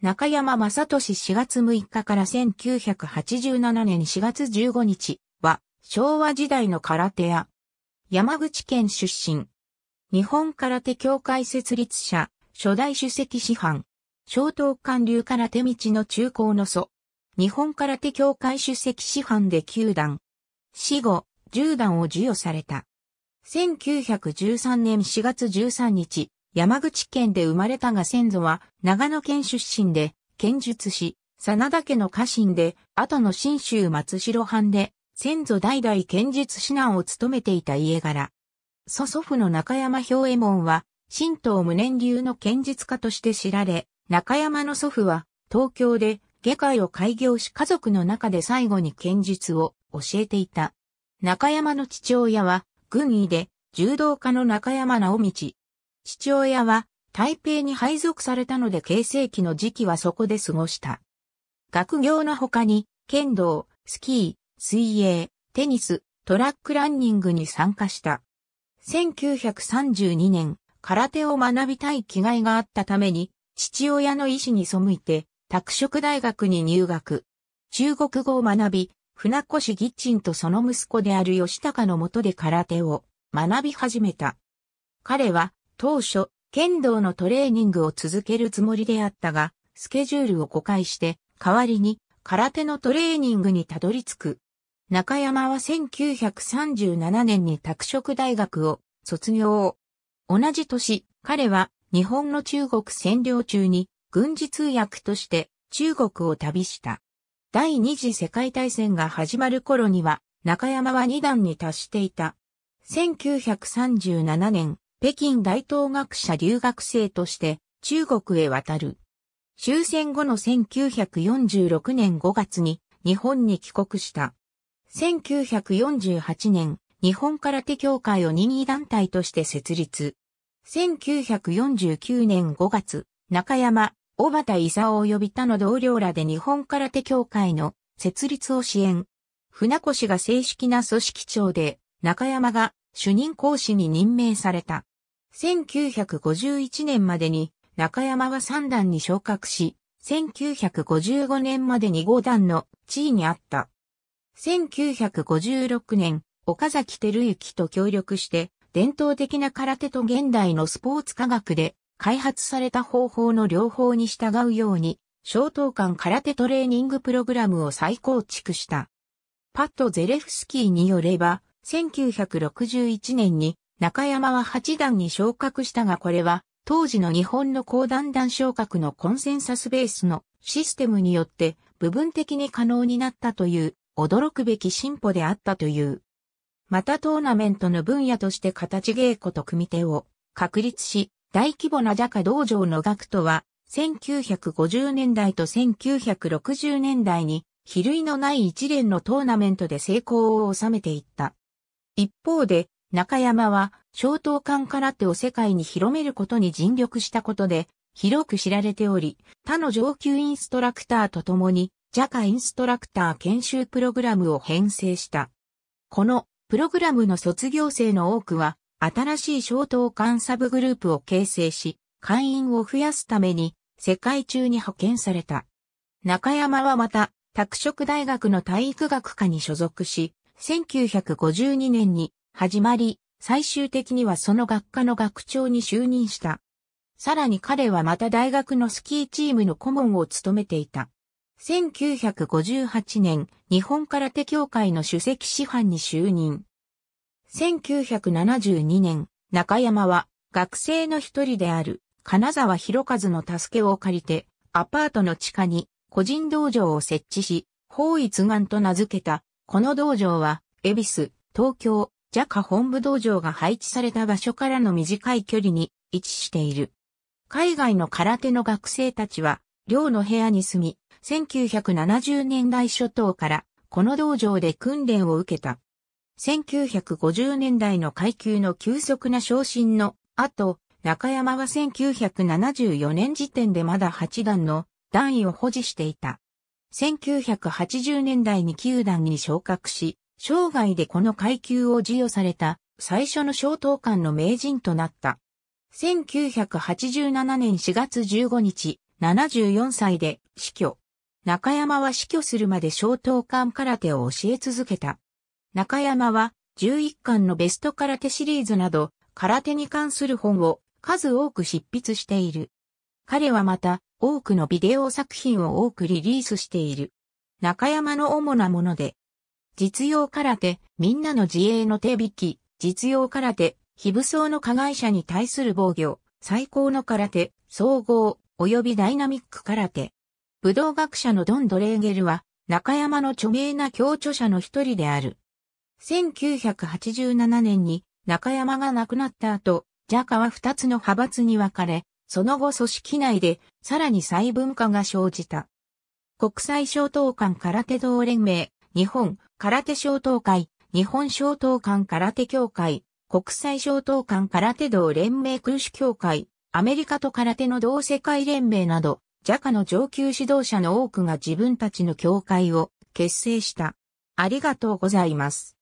中山正俊4月6日から1987年4月15日は昭和時代の空手屋。山口県出身。日本空手協会設立者、初代主席師範。小東館流空手道の中高の祖。日本空手協会主席師範で9段。死後、10段を授与された。1913年4月13日、山口県で生まれたが先祖は長野県出身で、剣術師、真田家の家臣で、後の新州松代藩で、先祖代々剣術指南を務めていた家柄。祖祖父の中山兵衛門は、神道無念流の剣術家として知られ、中山の祖父は、東京で、下界を開業し家族の中で最後に剣術を教えていた。中山の父親は、軍医で、柔道家の中山直道、父親は台北に配属されたので形成期の時期はそこで過ごした。学業の他に、剣道、スキー、水泳、テニス、トラックランニングに参加した。1932年、空手を学びたい気概があったために、父親の意志に背いて、拓殖大学に入学。中国語を学び、船越義鎮とその息子である吉高のもとで空手を学び始めた。彼は当初、剣道のトレーニングを続けるつもりであったが、スケジュールを誤解して、代わりに空手のトレーニングにたどり着く。中山は1937年に拓殖大学を卒業。同じ年、彼は日本の中国占領中に軍事通訳として中国を旅した。第二次世界大戦が始まる頃には中山は二段に達していた。1937年、北京大東学者留学生として中国へ渡る。終戦後の1946年5月に日本に帰国した。1948年、日本空手協会を任意団体として設立。1949年5月、中山、小畑伊を呼び他の同僚らで日本空手協会の設立を支援。船越が正式な組織長で、中山が主任講師に任命された。1951年までに中山は3段に昇格し、1955年までに5段の地位にあった。1956年、岡崎照之と協力して、伝統的な空手と現代のスポーツ科学で開発された方法の両方に従うように、小等間空手トレーニングプログラムを再構築した。パット・ゼレフスキーによれば、1961年に中山は八段に昇格したがこれは、当時の日本の高段段昇格のコンセンサスベースのシステムによって部分的に可能になったという驚くべき進歩であったという。またトーナメントの分野として形稽古と組手を確立し、大規模なジャカ道場の学徒は、1950年代と1960年代に、比類のない一連のトーナメントで成功を収めていった。一方で、中山は、小官館空手を世界に広めることに尽力したことで、広く知られており、他の上級インストラクターと共に、ジャカインストラクター研修プログラムを編成した。この、プログラムの卒業生の多くは、新しい小東館サブグループを形成し、会員を増やすために、世界中に派遣された。中山はまた、拓殖大学の体育学科に所属し、1952年に始まり、最終的にはその学科の学長に就任した。さらに彼はまた大学のスキーチームの顧問を務めていた。1958年、日本空手協会の主席師範に就任。1972年、中山は学生の一人である金沢博一の助けを借りて、アパートの地下に個人道場を設置し、法一丸と名付けた。この道場は、恵比寿、東京、ジャカ本部道場が配置された場所からの短い距離に位置している。海外の空手の学生たちは、寮の部屋に住み、1970年代初頭からこの道場で訓練を受けた。1950年代の階級の急速な昇進の後、中山は1974年時点でまだ8段の段位を保持していた。1980年代に9段に昇格し、生涯でこの階級を授与された最初の小党官の名人となった。1987年4月15日、74歳で死去。中山は死去するまで小党官空手を教え続けた。中山は11巻のベスト空手シリーズなど空手に関する本を数多く執筆している。彼はまた多くのビデオ作品を多くリリースしている。中山の主なもので実用空手、みんなの自衛の手引き、実用空手、非武装の加害者に対する防御、最高の空手、総合、及びダイナミック空手。武道学者のドン・ドレーゲルは、中山の著名な共著者の一人である。1987年に中山が亡くなった後、ジャカは二つの派閥に分かれ、その後組織内でさらに細分化が生じた。国際小党間空手道連盟、日本空手小等会、日本小等館空手協会、国際小等館空手道連盟空手協会、アメリカと空手の同世界連盟など、ジャカの上級指導者の多くが自分たちの協会を結成した。ありがとうございます。